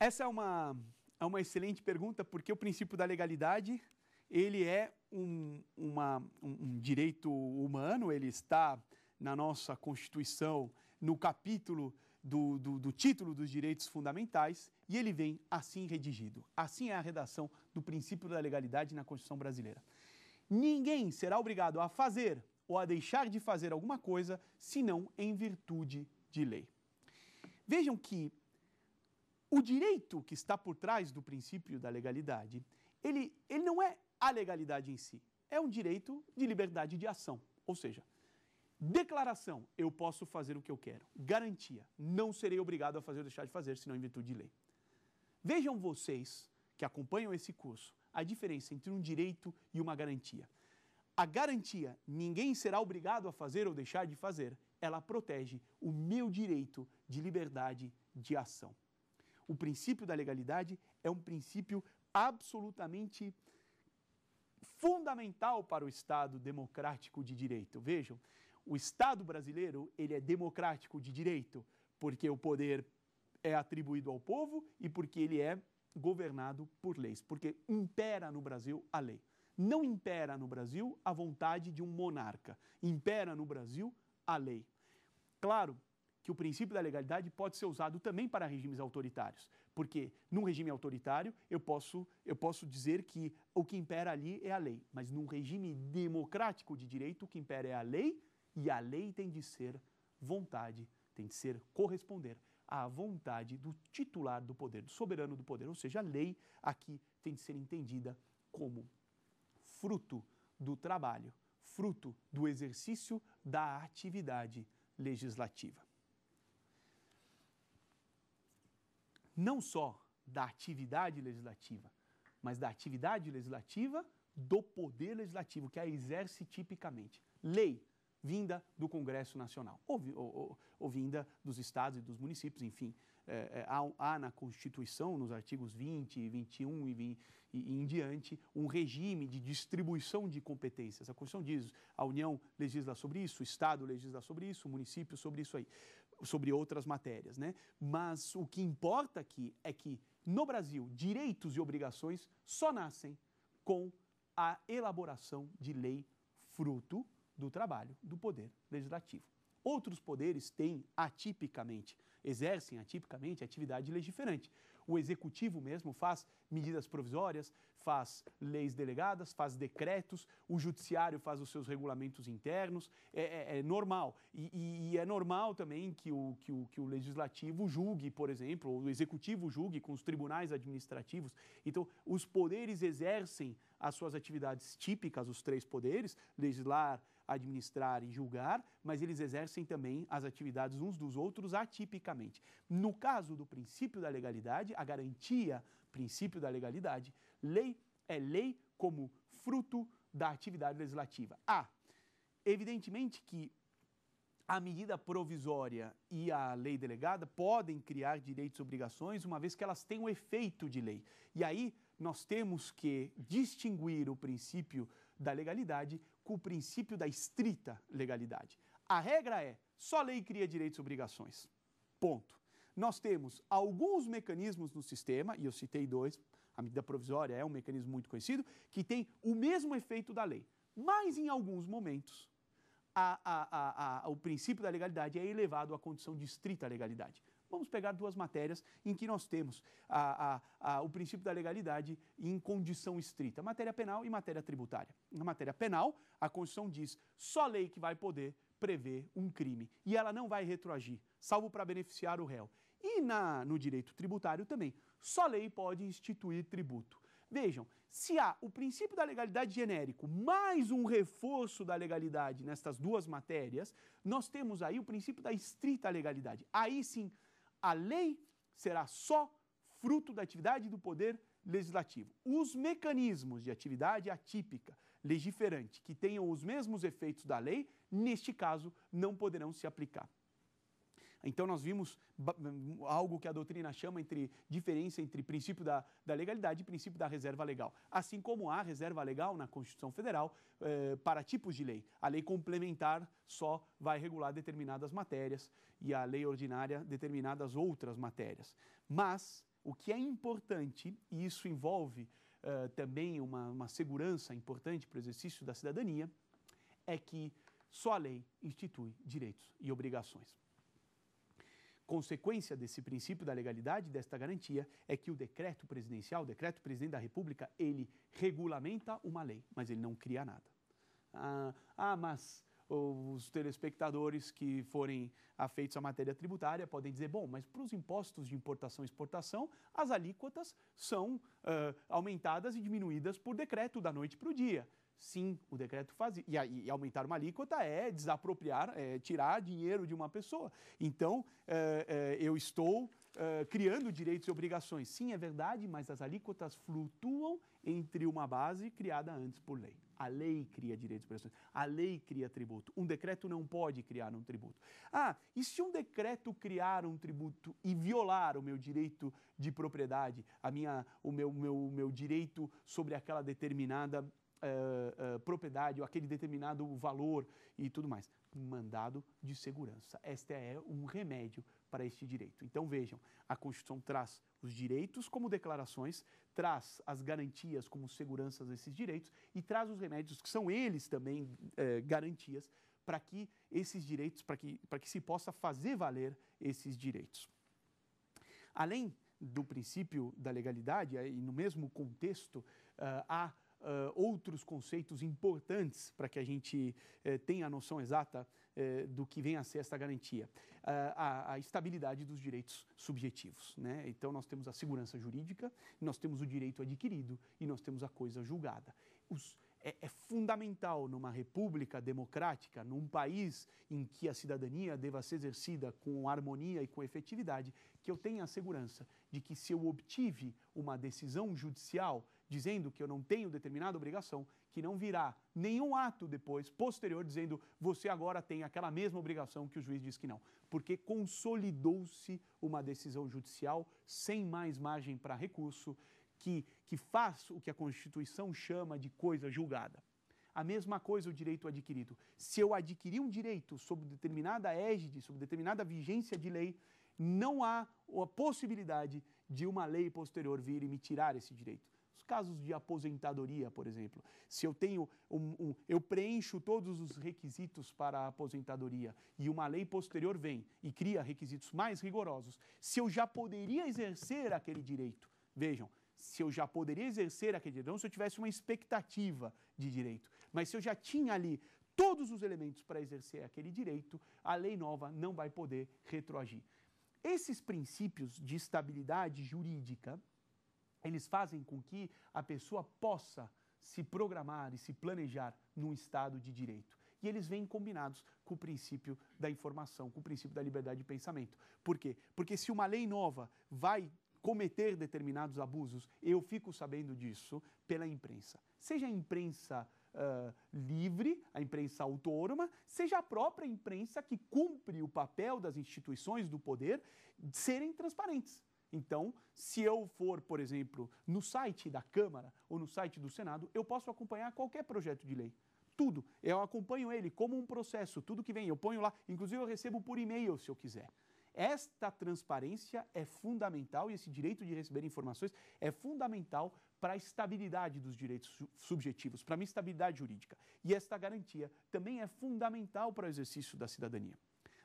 Essa é uma, é uma excelente pergunta, porque o princípio da legalidade ele é um, uma, um direito humano, ele está na nossa Constituição, no capítulo do, do, do, título dos direitos fundamentais, e ele vem assim redigido. Assim é a redação do princípio da legalidade na Constituição brasileira. Ninguém será obrigado a fazer ou a deixar de fazer alguma coisa, senão em virtude de lei. Vejam que o direito que está por trás do princípio da legalidade, ele, ele não é a legalidade em si. É um direito de liberdade de ação, ou seja, declaração, eu posso fazer o que eu quero. Garantia, não serei obrigado a fazer ou deixar de fazer, senão em virtude de lei. Vejam vocês que acompanham esse curso a diferença entre um direito e uma garantia. A garantia, ninguém será obrigado a fazer ou deixar de fazer, ela protege o meu direito de liberdade de ação. O princípio da legalidade é um princípio absolutamente fundamental para o Estado democrático de direito. Vejam, o Estado brasileiro, ele é democrático de direito, porque o poder é atribuído ao povo e porque ele é governado por leis, porque impera no Brasil a lei. Não impera no Brasil a vontade de um monarca, impera no Brasil a lei. Claro que o princípio da legalidade pode ser usado também para regimes autoritários, porque num regime autoritário, eu posso, eu posso dizer que o que impera ali é a lei, mas num regime democrático de direito, o que impera é a lei e a lei tem de ser vontade, tem de ser corresponder à vontade do titular do poder, do soberano do poder. Ou seja, a lei aqui tem de ser entendida como fruto do trabalho, fruto do exercício da atividade legislativa. não só da atividade legislativa, mas da atividade legislativa do poder legislativo, que a exerce tipicamente. Lei vinda do Congresso Nacional, ou, ou, ou vinda dos estados e dos municípios, enfim. É, é, há, há, na Constituição, nos artigos 20, 21 e, e, e em diante, um regime de distribuição de competências. A Constituição diz: a União legisla sobre isso, o Estado legisla sobre isso, o município sobre isso aí sobre outras matérias, né? Mas o que importa aqui é que no Brasil, direitos e obrigações só nascem com a elaboração de lei fruto do trabalho do poder legislativo. Outros poderes têm atipicamente, exercem atipicamente atividade legiferante o executivo mesmo faz medidas provisórias, faz leis delegadas, faz decretos, o judiciário faz os seus regulamentos internos, é, é, é normal. E, e, e, é normal também que o, que, o, que o legislativo julgue, por exemplo, ou o executivo julgue com os tribunais administrativos. Então, os poderes exercem as suas atividades típicas, os três poderes, legislar, administrar e julgar, mas eles exercem também as atividades uns dos outros atipicamente. No caso do princípio da legalidade, a garantia, princípio da legalidade, lei é lei como fruto da atividade legislativa. A. Ah, evidentemente que a medida provisória e a lei delegada podem criar direitos e obrigações, uma vez que elas têm o um efeito de lei. E aí nós temos que distinguir o princípio da legalidade com o princípio da estrita legalidade. A regra é: só lei cria direitos e obrigações. Ponto. Nós temos alguns mecanismos no sistema, e eu citei dois, a medida provisória é um mecanismo muito conhecido, que tem o mesmo efeito da lei. Mas, em alguns momentos, a, a, a, o princípio da legalidade é elevado à condição de estrita legalidade. Vamos pegar duas matérias em que nós temos a, a, a, o princípio da legalidade em condição estrita: matéria penal e matéria tributária. Na matéria penal, a Constituição diz só lei que vai poder prever um crime e ela não vai retroagir, salvo para beneficiar o réu. E na, no direito tributário também, só lei pode instituir tributo. Vejam, se há o princípio da legalidade genérico mais um reforço da legalidade nestas duas matérias, nós temos aí o princípio da estrita legalidade. Aí sim, a lei será só fruto da atividade do poder legislativo. Os mecanismos de atividade atípica legiferante que tenham os mesmos efeitos da lei, neste caso, não poderão se aplicar. Então nós vimos algo que a doutrina chama entre diferença entre princípio da, da legalidade e princípio da reserva legal. Assim como há reserva legal na Constituição Federal eh, para tipos de lei. A lei complementar só vai regular determinadas matérias e a lei ordinária determinadas outras matérias. Mas o que é importante, e isso envolve eh, também uma, uma segurança importante para o exercício da cidadania, é que só a lei institui direitos e obrigações. Consequência desse princípio da legalidade, desta garantia, é que o decreto presidencial, o decreto presidente da República, ele regulamenta uma lei, mas ele não cria nada. Ah, ah mas os telespectadores que forem afeitos à matéria tributária podem dizer: bom, mas para os impostos de importação e exportação, as alíquotas são uh, aumentadas e diminuídas por decreto da noite para o dia. Sim, o decreto faz. E, e aumentar uma alíquota é desapropriar, é tirar dinheiro de uma pessoa. Então, é, é, eu estou é, criando direitos e obrigações. Sim, é verdade, mas as alíquotas flutuam entre uma base criada antes por lei. A lei cria direitos e obrigações. A lei cria tributo. Um decreto não pode criar um tributo. Ah, e se um decreto criar um tributo e violar o meu direito de propriedade, a minha, o meu, meu, meu direito sobre aquela determinada uh, uh, propriedade ou aquele determinado valor e tudo mais. Mandado de segurança. Este é um remédio para este direito. Então vejam, a Constituição traz os direitos como declarações, traz as garantias como seguranças desses direitos e traz os remédios, que são eles também uh, garantias, para que esses direitos, para que, para que se possa fazer valer esses direitos. Além do princípio da legalidade, e no mesmo contexto, há uh, outros conceitos importantes para que a gente uh, tenha a noção exata eh, do que vem a ser esta garantia. Ah, a, a, estabilidade dos direitos subjetivos. Né? Então, nós temos a segurança jurídica, nós temos o direito adquirido e nós temos a coisa julgada. Os, é, é, fundamental numa república democrática, num país em que a cidadania deva ser exercida com harmonia e com efetividade, que eu tenha a segurança de que se eu obtive uma decisão judicial dizendo que eu não tenho determinada obrigação, que não virá nenhum ato depois, posterior, dizendo você agora tem aquela mesma obrigação que o juiz diz que não. Porque consolidou-se uma decisão judicial sem mais margem para recurso, que, que faz o que a Constituição chama de coisa julgada. A mesma coisa o direito adquirido. Se eu adquirir um direito sob determinada égide, sob determinada vigência de lei, não há a possibilidade de uma lei posterior vir e me tirar esse direito casos de aposentadoria, por exemplo, se eu tenho um, um, eu preencho todos os requisitos para a aposentadoria e uma lei posterior vem e cria requisitos mais rigorosos, se eu já poderia exercer aquele direito, vejam, se eu já poderia exercer aquele direito, não se eu tivesse uma expectativa de direito, mas se eu já tinha ali todos os elementos para exercer aquele direito, a lei nova não vai poder retroagir. Esses princípios de estabilidade jurídica eles fazem com que a pessoa possa se programar e se planejar num estado de direito. E eles vêm combinados com o princípio da informação, com o princípio da liberdade de pensamento. Por quê? Porque se uma lei nova vai cometer determinados abusos, eu fico sabendo disso pela imprensa. Seja a imprensa uh, livre, a imprensa autônoma, seja a própria imprensa que cumpre o papel das instituições do poder serem transparentes. Então, se eu for, por exemplo, no site da Câmara ou no site do Senado, eu posso acompanhar qualquer projeto de lei. Tudo. Eu acompanho ele como um processo, tudo que vem. Eu ponho lá, inclusive eu recebo por e-mail se eu quiser. Esta transparência é fundamental e esse direito de receber informações é fundamental para a estabilidade dos direitos subjetivos, para a minha estabilidade jurídica. E esta garantia também é fundamental para o exercício da cidadania.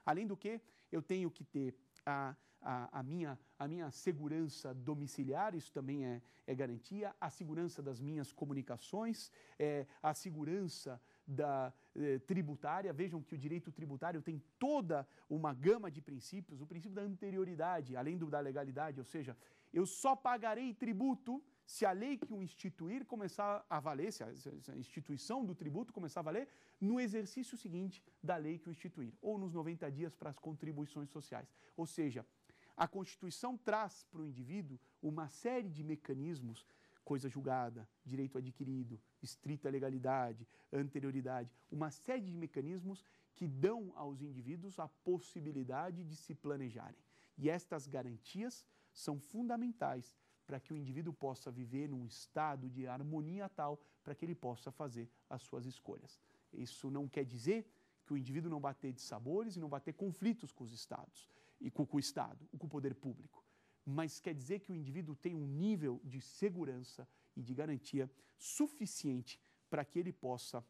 Além do que, eu tenho que ter a a, a, minha, a minha segurança domiciliar, isso também é, é garantia, a segurança das minhas comunicações, é, a segurança da eh, tributária. Vejam que o direito tributário tem toda uma gama de princípios, o princípio da anterioridade, além do da legalidade, ou seja, eu só pagarei tributo se a lei que o instituir começar a valer, se a, instituição do tributo começar a valer, no exercício seguinte da lei que o instituir, ou nos 90 dias para as contribuições sociais. Ou seja, a Constituição traz para o indivíduo uma série de mecanismos, coisa julgada, direito adquirido, estrita legalidade, anterioridade, uma série de mecanismos que dão aos indivíduos a possibilidade de se planejarem. E estas garantias são fundamentais para que o indivíduo possa viver num estado de harmonia tal para que ele possa fazer as suas escolhas. Isso não quer dizer que o indivíduo não bater de sabores e não bater conflitos com os estados e com o Estado, com o poder público. Mas quer dizer que o indivíduo tem um nível de segurança e de garantia suficiente para que ele possa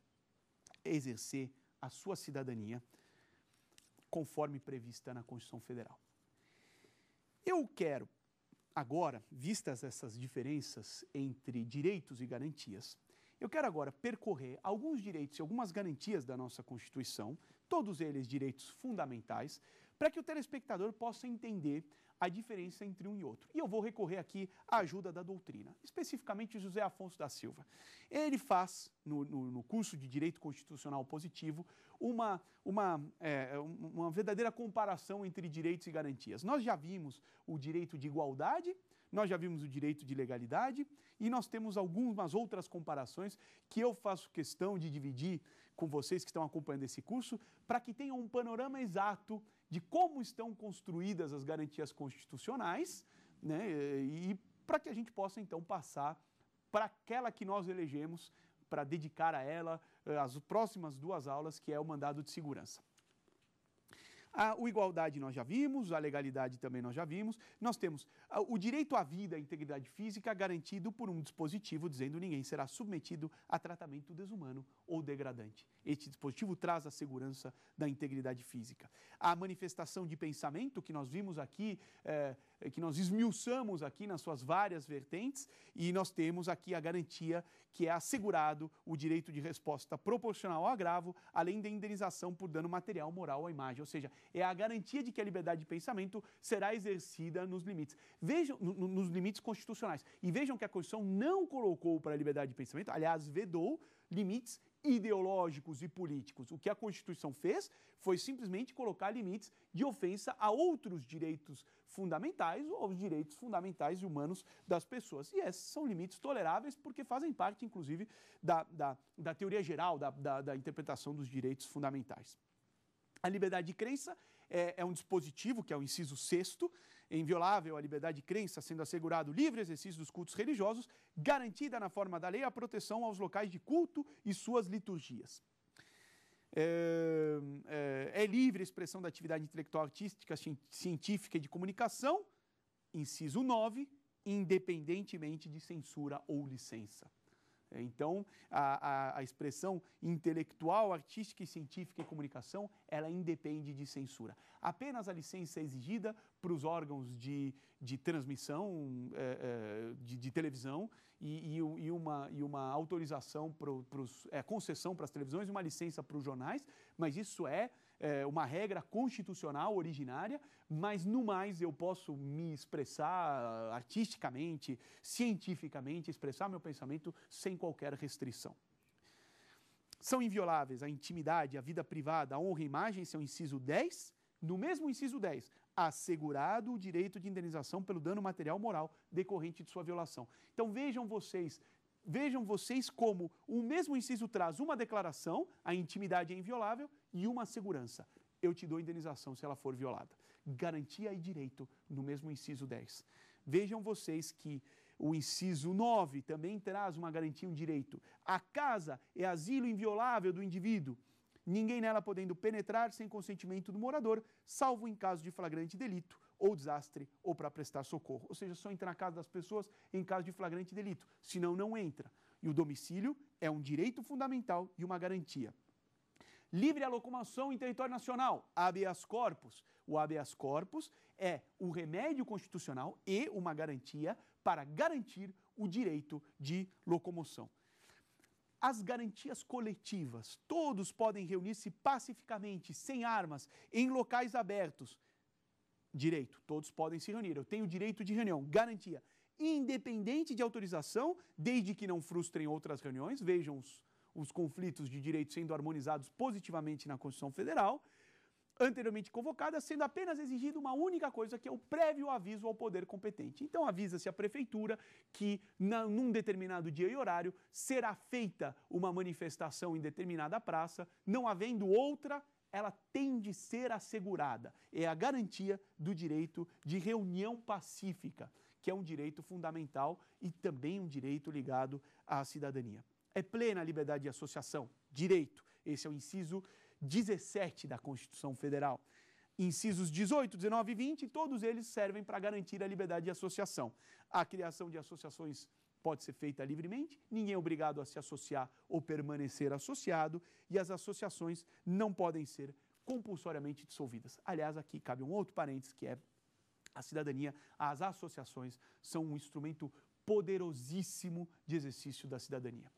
exercer a sua cidadania conforme prevista na Constituição Federal. Eu quero, agora, vistas essas diferenças entre direitos e garantias, eu quero agora percorrer alguns direitos e algumas garantias da nossa Constituição, todos eles direitos fundamentais, para que o telespectador possa entender a diferença entre um e outro. E eu vou recorrer aqui à ajuda da doutrina, especificamente José Afonso da Silva. Ele faz, no, no, no curso de Direito Constitucional Positivo, uma, uma, é, uma verdadeira comparação entre direitos e garantias. Nós já vimos o direito de igualdade, nós já vimos o direito de legalidade e nós temos algumas outras comparações que eu faço questão de dividir com vocês que estão acompanhando esse curso para que tenham um panorama exato de como estão construídas as garantias constitucionais, né, e para que a gente possa então passar para aquela que nós elegemos para dedicar a ela eh, as próximas duas aulas, que é o mandado de segurança. A, igualdade nós já vimos, a legalidade também nós já vimos. Nós temos o direito à vida e integridade física garantido por um dispositivo dizendo ninguém será submetido a tratamento desumano ou degradante. Este dispositivo traz a segurança da integridade física. A manifestação de pensamento que nós vimos aqui, é, é, que nós esmiuçamos aqui nas suas várias vertentes, e nós temos aqui a garantia que é assegurado o direito de resposta proporcional ao agravo, além da indenização por dano material, moral ou imagem. Ou seja, é a garantia de que a liberdade de pensamento será exercida nos limites. Vejam, no, nos limites constitucionais. E vejam que a Constituição não colocou para a liberdade de pensamento, aliás, vedou limites ideológicos e políticos. O que a Constituição fez foi simplesmente colocar limites de ofensa a outros direitos fundamentais ou aos direitos fundamentais e humanos das pessoas. E esses são limites toleráveis porque fazem parte, inclusive, da, da, da teoria geral, da, da, da interpretação dos direitos fundamentais. A liberdade de crença é, é, um dispositivo, que é o inciso sexto, é inviolável a liberdade de crença, sendo assegurado o livre exercício dos cultos religiosos, garantida na forma da lei a proteção aos locais de culto e suas liturgias. É, é, é livre a expressão da atividade intelectual, artística, científica e de comunicação, inciso 9, independentemente de censura ou licença. Então, a, a, a, expressão intelectual, artística e científica e comunicação, ela independe de censura. Apenas a licença é exigida para os órgãos de, de transmissão, é, é, de, de, televisão, e, e, e, uma, e uma autorização, para os, é, concessão para as televisões, uma licença para os jornais, mas isso é é, uma regra constitucional originária, mas no mais eu posso me expressar artisticamente, cientificamente, expressar meu pensamento sem qualquer restrição. São invioláveis a intimidade, a vida privada, a honra e imagem, seu inciso 10. No mesmo inciso 10, assegurado o direito de indenização pelo dano material moral decorrente de sua violação. Então vejam vocês vejam vocês como o mesmo inciso traz uma declaração, a intimidade é inviolável, e uma segurança. Eu te dou indenização se ela for violada. Garantia e direito no mesmo inciso 10. Vejam vocês que o inciso 9 também traz uma garantia e um direito. A casa é asilo inviolável do indivíduo, ninguém nela podendo penetrar sem consentimento do morador, salvo em caso de flagrante delito ou desastre ou para prestar socorro. Ou seja, só entra na casa das pessoas em caso de flagrante delito, senão não entra. E o domicílio é um direito fundamental e uma garantia. Livre a locomoção em território nacional, habeas corpus. O habeas corpus é o remédio constitucional e uma garantia para garantir o direito de locomoção as garantias coletivas. Todos podem reunir-se pacificamente, sem armas, em locais abertos, Direito, todos podem se reunir. Eu tenho direito de reunião, garantia. Independente de autorização, desde que não frustrem outras reuniões, vejam os, os conflitos de direito sendo harmonizados positivamente na Constituição Federal, anteriormente convocada, sendo apenas exigida uma única coisa, que é o prévio aviso ao poder competente. Então avisa-se a prefeitura que na, num determinado dia e horário será feita uma manifestação em determinada praça, não havendo outra ela tem de ser assegurada. É a garantia do direito de reunião pacífica, que é um direito fundamental e também um direito ligado à cidadania. É plena a liberdade de associação, direito. Esse é o inciso 17 da Constituição Federal. Incisos 18, 19 e 20, todos eles servem para garantir a liberdade de associação. A criação de associações pode ser feita livremente, ninguém é obrigado a se associar ou permanecer associado, e as associações não podem ser compulsoriamente dissolvidas. Aliás, aqui cabe um outro parênteses que é a cidadania, as associações são um instrumento poderosíssimo de exercício da cidadania.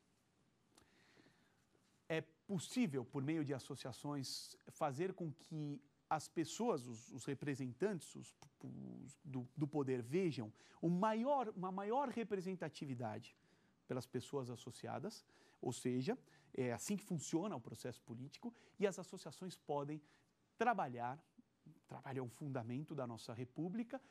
É possível, por meio de associações, fazer com que as pessoas, os, os representantes os, os, do, do, poder vejam um maior, uma maior representatividade pelas pessoas associadas, ou seja, é assim que funciona o processo político e as associações podem trabalhar, trabalhar um fundamento da nossa república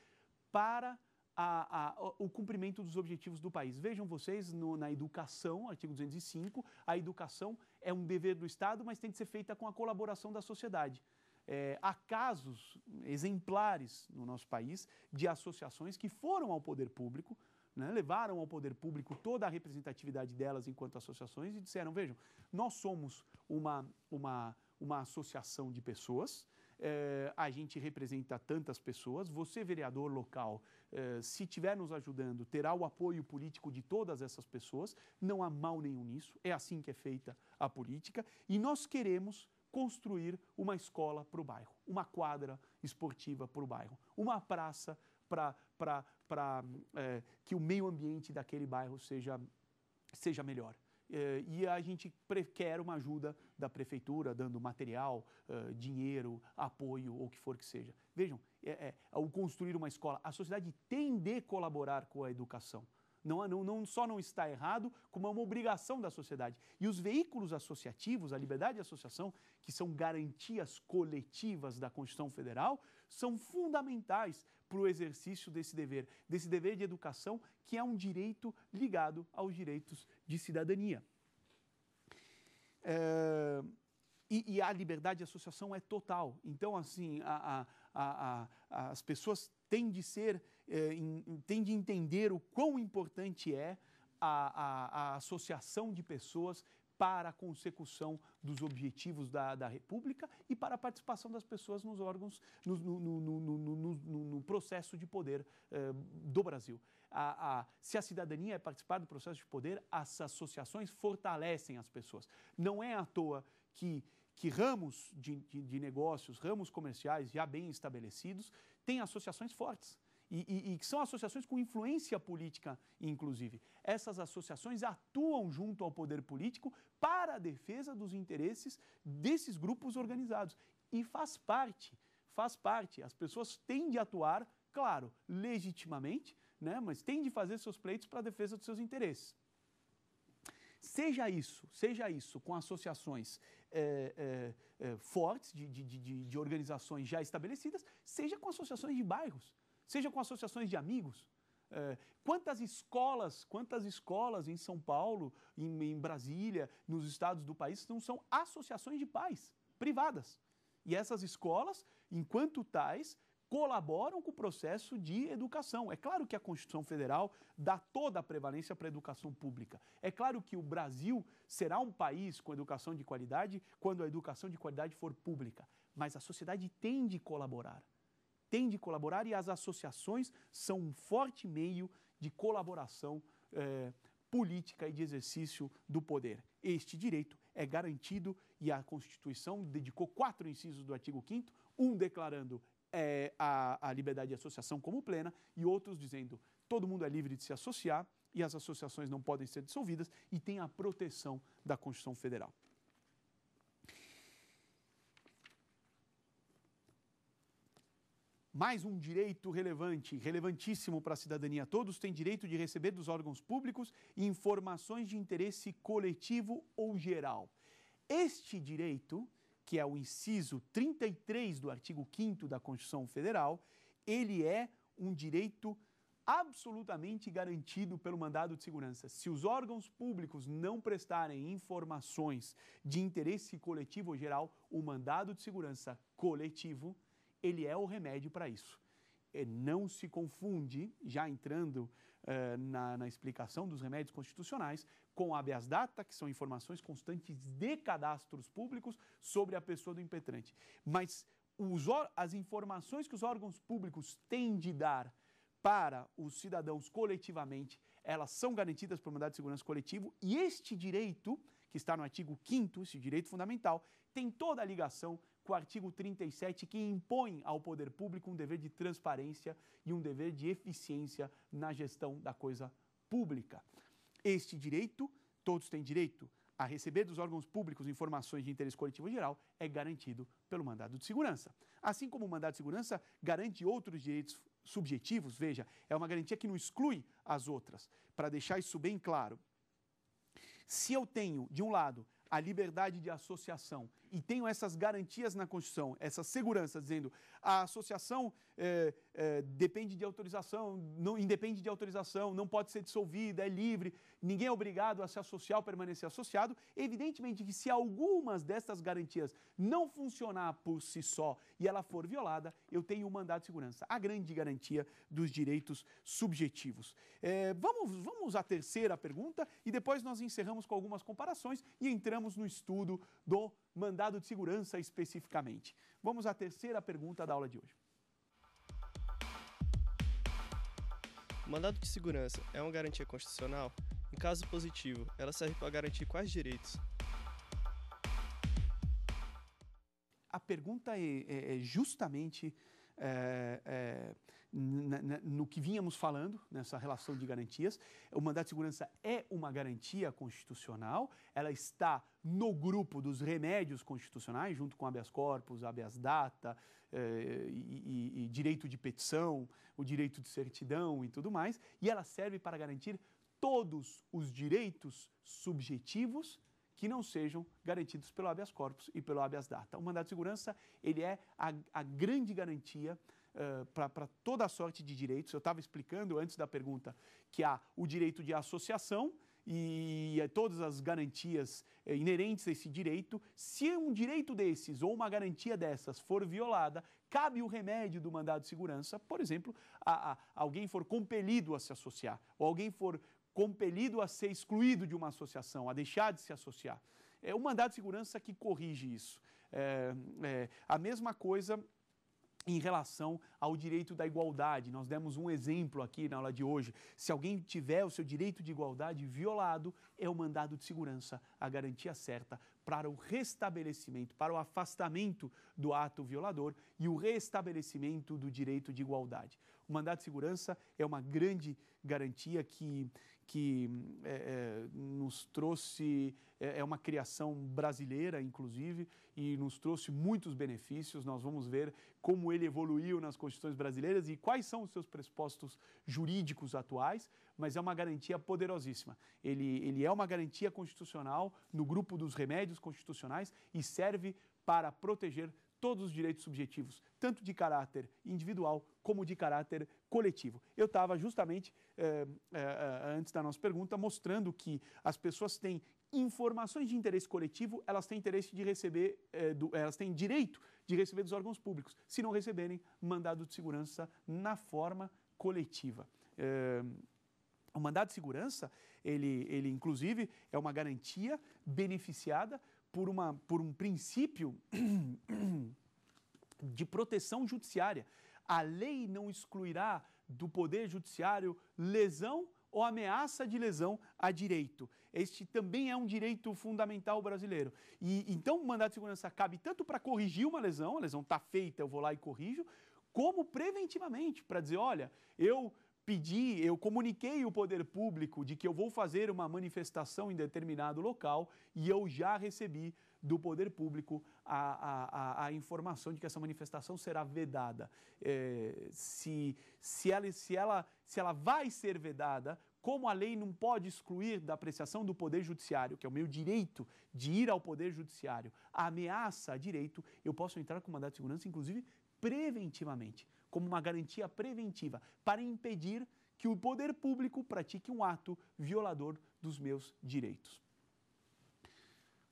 para a, a, o cumprimento dos objetivos do país. Vejam vocês no, na educação, artigo 205, a educação é um dever do Estado, mas tem que ser feita com a colaboração da sociedade. É, há casos exemplares no nosso país de associações que foram ao poder público, né, levaram ao poder público toda a representatividade delas enquanto associações e disseram: vejam, nós somos uma, uma, uma associação de pessoas. É, a gente representa tantas pessoas. Você, vereador local, é, se estiver nos ajudando, terá o apoio político de todas essas pessoas. Não há mal nenhum nisso. É assim que é feita a política. E nós queremos construir uma escola para o bairro, uma quadra esportiva para o bairro, uma praça para pra, é, que o meio ambiente daquele bairro seja, seja melhor. É, e a gente quer uma ajuda da prefeitura, dando material, é, dinheiro, apoio ou o que for que seja. Vejam, é, ao é, construir uma escola, a sociedade tem de colaborar com a educação não, não, não só não está errado, como é uma obrigação da sociedade. E os veículos associativos, a liberdade de associação, que são garantias coletivas da Constituição Federal, são fundamentais para o exercício desse dever, desse dever de educação, que é um direito ligado aos direitos de cidadania. É... E, e, a liberdade de associação é total. Então, assim, a, a, a, as pessoas têm de ser é, em, tem de entender o quão importante é a, a, a associação de pessoas para a consecução dos objetivos da, da República e para a participação das pessoas nos órgãos, no, no, no, no processo de poder eh, do Brasil. A, a, se a cidadania é participar do processo de poder, as associações fortalecem as pessoas. Não é à toa que, que ramos de, de, de negócios, ramos comerciais já bem estabelecidos, têm associações fortes e, e, e, que são associações com influência política, inclusive. Essas associações atuam junto ao poder político para a defesa dos interesses desses grupos organizados. E faz parte, faz parte. As pessoas têm de atuar, claro, legitimamente, né, mas têm de fazer seus pleitos para a defesa dos seus interesses. Seja isso, seja isso com associações é, é, é, fortes, de, de, de, de organizações já estabelecidas, seja com associações de bairros seja com associações de amigos. É, quantas escolas, quantas escolas em São Paulo, em, em Brasília, nos estados do país não são associações de pais privadas? E essas escolas, enquanto tais, colaboram com o processo de educação. É claro que a Constituição Federal dá toda a prevalência para a educação pública. É claro que o Brasil será um país com educação de qualidade quando a educação de qualidade for pública, mas a sociedade tem de colaborar tem de colaborar e as associações são um forte meio de colaboração eh, política e de exercício do poder. Este direito é garantido e a Constituição dedicou quatro incisos do artigo 5, um declarando eh, a, a liberdade de associação como plena e outros dizendo todo mundo é livre de se associar e as associações não podem ser dissolvidas e tem a proteção da Constituição Federal. Mais um direito relevante, relevantíssimo para a cidadania. Todos têm direito de receber dos órgãos públicos informações de interesse coletivo ou geral. Este direito, que é o inciso 33 do artigo 5 da Constituição Federal, ele é um direito absolutamente garantido pelo mandado de segurança. Se os órgãos públicos não prestarem informações de interesse coletivo ou geral, o mandado de segurança coletivo ele é o remédio para isso. E é, não se confunde, já entrando uh, na, na, explicação dos remédios constitucionais, com habeas data, que são informações constantes de cadastros públicos sobre a pessoa do impetrante. Mas os, as informações que os órgãos públicos têm de dar para os cidadãos coletivamente, elas são garantidas por mandado de segurança coletivo e este direito, que está no artigo 5 esse direito fundamental, tem toda a ligação com o artigo 37, que impõe ao poder público um dever de transparência e um dever de eficiência na gestão da coisa pública. Este direito, todos têm direito a receber dos órgãos públicos informações de interesse coletivo geral, é garantido pelo mandado de segurança. Assim como o mandado de segurança garante outros direitos subjetivos, veja, é uma garantia que não exclui as outras. Para deixar isso bem claro, se eu tenho, de um lado, a liberdade de associação e tenham essas garantias na Constituição, essa segurança, dizendo a associação é, é, depende de autorização, não independe de autorização, não pode ser dissolvida, é livre, ninguém é obrigado a se associar ou permanecer associado. Evidentemente que se algumas dessas garantias não funcionar por si só e ela for violada, eu tenho um mandado de segurança, a grande garantia dos direitos subjetivos. É, vamos, vamos à terceira pergunta e depois nós encerramos com algumas comparações e entramos no estudo do mandado de segurança especificamente. Vamos à terceira pergunta da aula de hoje. Mandado de segurança é uma garantia constitucional? Em caso positivo, ela serve para garantir quais direitos? A pergunta é, é, é justamente é, é no que vínhamos falando, nessa relação de garantias. O mandato de segurança é uma garantia constitucional, ela está no grupo dos remédios constitucionais, junto com habeas corpus, habeas data eh, e, e, e direito de petição, o direito de certidão e tudo mais, e ela serve para garantir todos os direitos subjetivos que não sejam garantidos pelo habeas corpus e pelo habeas data. O mandato de segurança ele é a, a grande garantia eh, para toda a sorte de direitos. Eu estava explicando antes da pergunta que há o direito de associação e todas as garantias eh, inerentes a esse direito. Se um direito desses ou uma garantia dessas for violada, cabe o remédio do mandado de segurança, por exemplo, a, a alguém for compelido a se associar ou alguém for compelido a ser excluído de uma associação, a deixar de se associar. É o mandado de segurança que corrige isso. É, é, a mesma coisa em relação ao direito da igualdade. Nós demos um exemplo aqui na aula de hoje. Se alguém tiver o seu direito de igualdade violado, é o mandado de segurança a garantia certa para o restabelecimento, para o afastamento do ato violador e o restabelecimento do direito de igualdade. O mandado de segurança é uma grande garantia que que é, é, nos trouxe, é, é, uma criação brasileira, inclusive, e nos trouxe muitos benefícios. Nós vamos ver como ele evoluiu nas constituições brasileiras e quais são os seus pressupostos jurídicos atuais, mas é uma garantia poderosíssima. Ele, ele é uma garantia constitucional no grupo dos remédios constitucionais e serve para proteger todos os direitos subjetivos, tanto de caráter individual como de caráter coletivo. Eu estava justamente, eh, eh, eh, antes da nossa pergunta, mostrando que as pessoas têm informações de interesse coletivo, elas têm interesse de receber, do, elas têm direito de receber dos órgãos públicos, se não receberem mandado de segurança na forma coletiva. o mandado de segurança, ele, ele inclusive é uma garantia beneficiada por, uma, por um princípio <clears throat> de proteção judiciária. A lei não excluirá do Poder Judiciário lesão ou ameaça de lesão a direito. Este também é um direito fundamental brasileiro. E então o mandato de segurança cabe tanto para corrigir uma lesão, a lesão está feita, eu vou lá e corrijo, como preventivamente, para dizer, olha, eu pedi, eu comuniquei o poder público de que eu vou fazer uma manifestação em determinado local e eu já recebi do poder público a, a, a informação de que essa manifestação será vedada. É, se, se, ela, se, ela, se ela vai ser vedada, como a lei não pode excluir da apreciação do Poder Judiciário, que é o meu direito de ir ao Poder Judiciário, a ameaça a direito, eu posso entrar com mandado de segurança, inclusive preventivamente como uma garantia preventiva para impedir que o poder público pratique um ato violador dos meus direitos.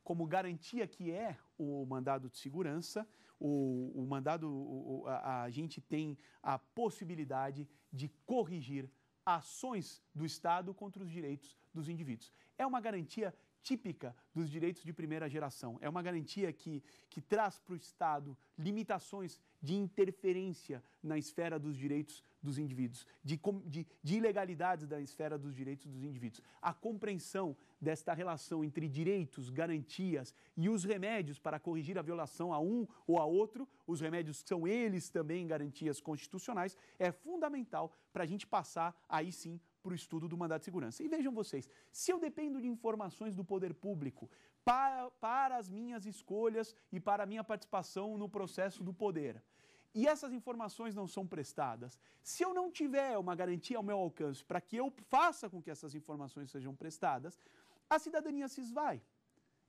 Como garantia que é o mandado de segurança, o, o mandado o, a, a gente tem a possibilidade de corrigir ações do Estado contra os direitos dos indivíduos. É uma garantia típica dos direitos de primeira geração. É uma garantia que, que traz para o Estado limitações de interferência na esfera dos direitos dos indivíduos, de, de, de ilegalidades da esfera dos direitos dos indivíduos. A compreensão desta relação entre direitos, garantias e os remédios para corrigir a violação a um ou a outro, os remédios que são eles também garantias constitucionais, é fundamental para a gente passar aí sim para o estudo do mandato de segurança. E vejam vocês, se eu dependo de informações do poder público para, para as minhas escolhas e para a minha participação no processo do poder e essas informações não são prestadas, se eu não tiver uma garantia ao meu alcance para que eu faça com que essas informações sejam prestadas, a cidadania se esvai.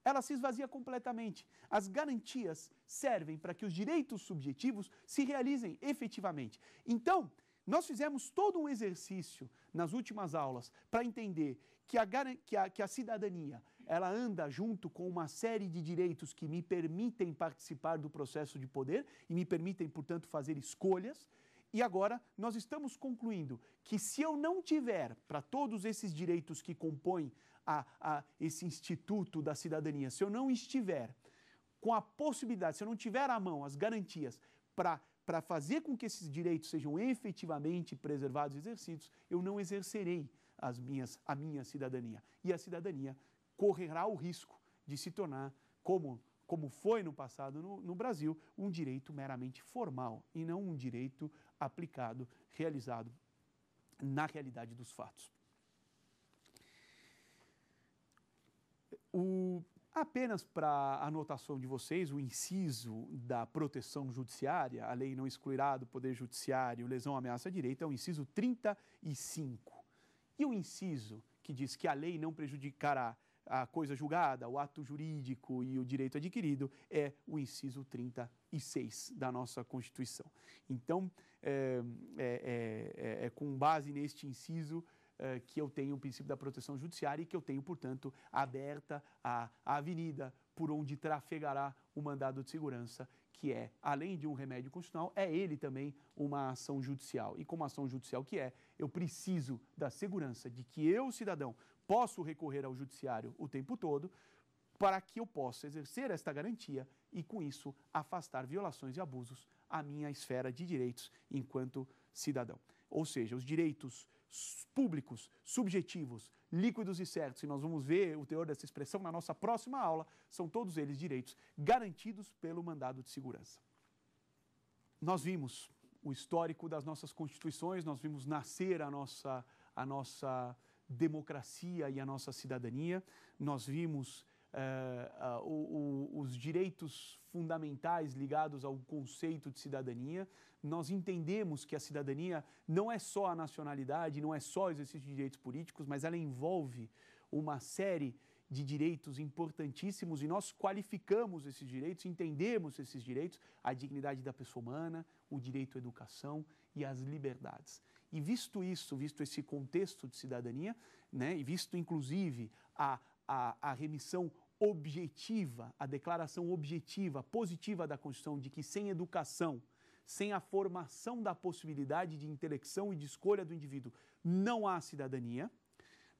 Ela se esvazia completamente. As garantias servem para que os direitos subjetivos se realizem efetivamente. Então, nós fizemos todo um exercício nas últimas aulas para entender que a, que, a, que a cidadania ela anda junto com uma série de direitos que me permitem participar do processo de poder e me permitem, portanto, fazer escolhas. E agora nós estamos concluindo que se eu não tiver para todos esses direitos que compõem a, a, esse instituto da cidadania, se eu não estiver com a possibilidade, se eu não tiver à mão as garantias para para fazer com que esses direitos sejam efetivamente preservados e exercidos, eu não exercerei as minhas, a minha cidadania. E a cidadania correrá o risco de se tornar, como, como foi no passado no, no Brasil, um direito meramente formal e não um direito aplicado, realizado na realidade dos fatos. O, apenas para anotação de vocês, o inciso da proteção judiciária, a lei não excluirá do Poder Judiciário lesão ameaça direito direita, é o inciso 35. E o inciso que diz que a lei não prejudicará a coisa julgada, o ato jurídico e o direito adquirido, é o inciso 36 da nossa Constituição. Então, é, é, é, é com base neste inciso que eu tenho o princípio da proteção judiciária e que eu tenho, portanto, aberta a, a avenida por onde trafegará o mandado de segurança, que é, além de um remédio constitucional, é ele também uma ação judicial. E como ação judicial que é, eu preciso da segurança de que eu, cidadão, posso recorrer ao judiciário o tempo todo para que eu possa exercer esta garantia e, com isso, afastar violações e abusos à minha esfera de direitos enquanto cidadão. Ou seja, os direitos públicos, subjetivos, líquidos e certos, e nós vamos ver o teor dessa expressão na nossa próxima aula, são todos eles direitos garantidos pelo mandado de segurança. Nós vimos o histórico das nossas constituições, nós vimos nascer a nossa, a nossa democracia e a nossa cidadania. Nós vimos Uh, uh, o, o, os direitos fundamentais ligados ao conceito de cidadania. Nós entendemos que a cidadania não é só a nacionalidade, não é só o exercício de direitos políticos, mas ela envolve uma série de direitos importantíssimos e nós qualificamos esses direitos, entendemos esses direitos, a dignidade da pessoa humana, o direito à educação e as liberdades. E visto isso, visto esse contexto de cidadania, né, e visto inclusive a, a, a remissão objetiva, a declaração objetiva, positiva da Constituição de que sem educação, sem a formação da possibilidade de intelecção e de escolha do indivíduo, não há cidadania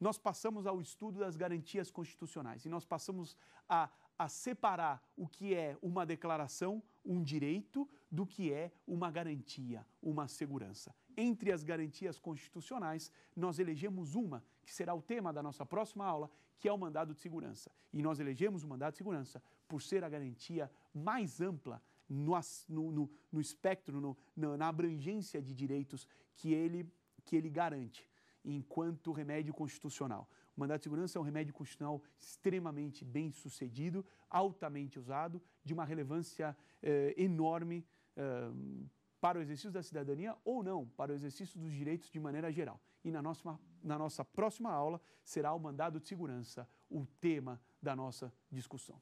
nós passamos ao estudo das garantias constitucionais e nós passamos a, a separar o que é uma declaração, um direito, do que é uma garantia, uma segurança. Entre as garantias constitucionais, nós elegemos uma que será o tema da nossa próxima aula, que é o mandado de segurança. E nós elegemos o mandado de segurança por ser a garantia mais ampla no, no, no espectro, no, na abrangência de direitos que ele, que ele garante enquanto remédio constitucional. O mandado de segurança é um remédio constitucional extremamente bem sucedido, altamente usado, de uma relevância eh, enorme eh, para o exercício da cidadania ou não, para o exercício dos direitos de maneira geral. E na nossa, na nossa próxima aula será o mandado de segurança o tema da nossa discussão.